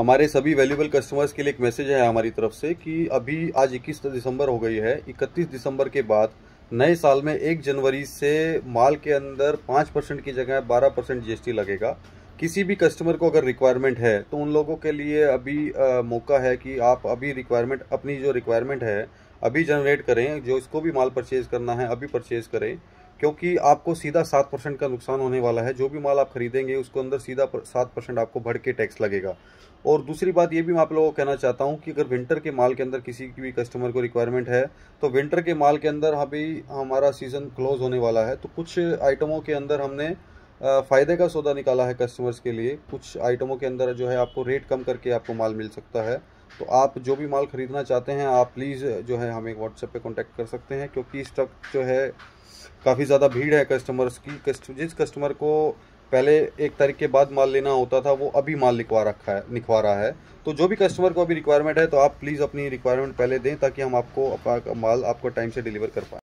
हमारे सभी valuable customers के लिए एक मैसेज है हमारी तरफ से कि अभी आज 21 दिसंबर हो गई है 31 दिसंबर के बाद नए साल में 1 जनवरी से माल के अंदर 5 परसेंट की जगह 12 परसेंट जीएसटी लगेगा किसी भी कस्टमर को अगर रिक्वायरमेंट है तो उन लोगों के लिए अभी आ, मौका है कि आप अभी रिक्वायरमेंट अपनी जो रिक्वायरमेंट है अभी जनरेट करें जो इसको भी माल परचेज करना है अभी परचेज करें क्योंकि आपको सीधा सात परसेंट का नुकसान होने वाला है जो भी माल आप खरीदेंगे उसको अंदर सीधा सात परसेंट आपको भर के टैक्स लगेगा और दूसरी बात ये भी मैं आप लोगों को कहना चाहता हूँ कि अगर विंटर के माल के अंदर किसी की भी कस्टमर को रिक्वायरमेंट है तो विंटर के माल के अंदर अभी हमारा सीज़न क्लोज होने वाला है तो कुछ आइटमों के अंदर हमने फ़ायदे का सौदा निकाला है कस्टमर्स के लिए कुछ आइटमों के अंदर जो है आपको रेट कम करके आपको माल मिल सकता है तो आप जो भी माल ख़रीदना चाहते हैं आप प्लीज़ जो है हमें व्हाट्सएप पे कांटेक्ट कर सकते हैं क्योंकि इस जो है काफ़ी ज़्यादा भीड़ है कस्टमर्स की कस्ट जिस कस्टमर को पहले एक तारीख के बाद माल लेना होता था वो अभी माल लिखवा रखा है लिखवा रहा है तो जो भी कस्टमर को अभी रिक्वायरमेंट है तो आप प्लीज़ अपनी रिक्वायरमेंट पहले दें ताकि हम आपको माल आपको टाइम से डिलीवर कर पाएँ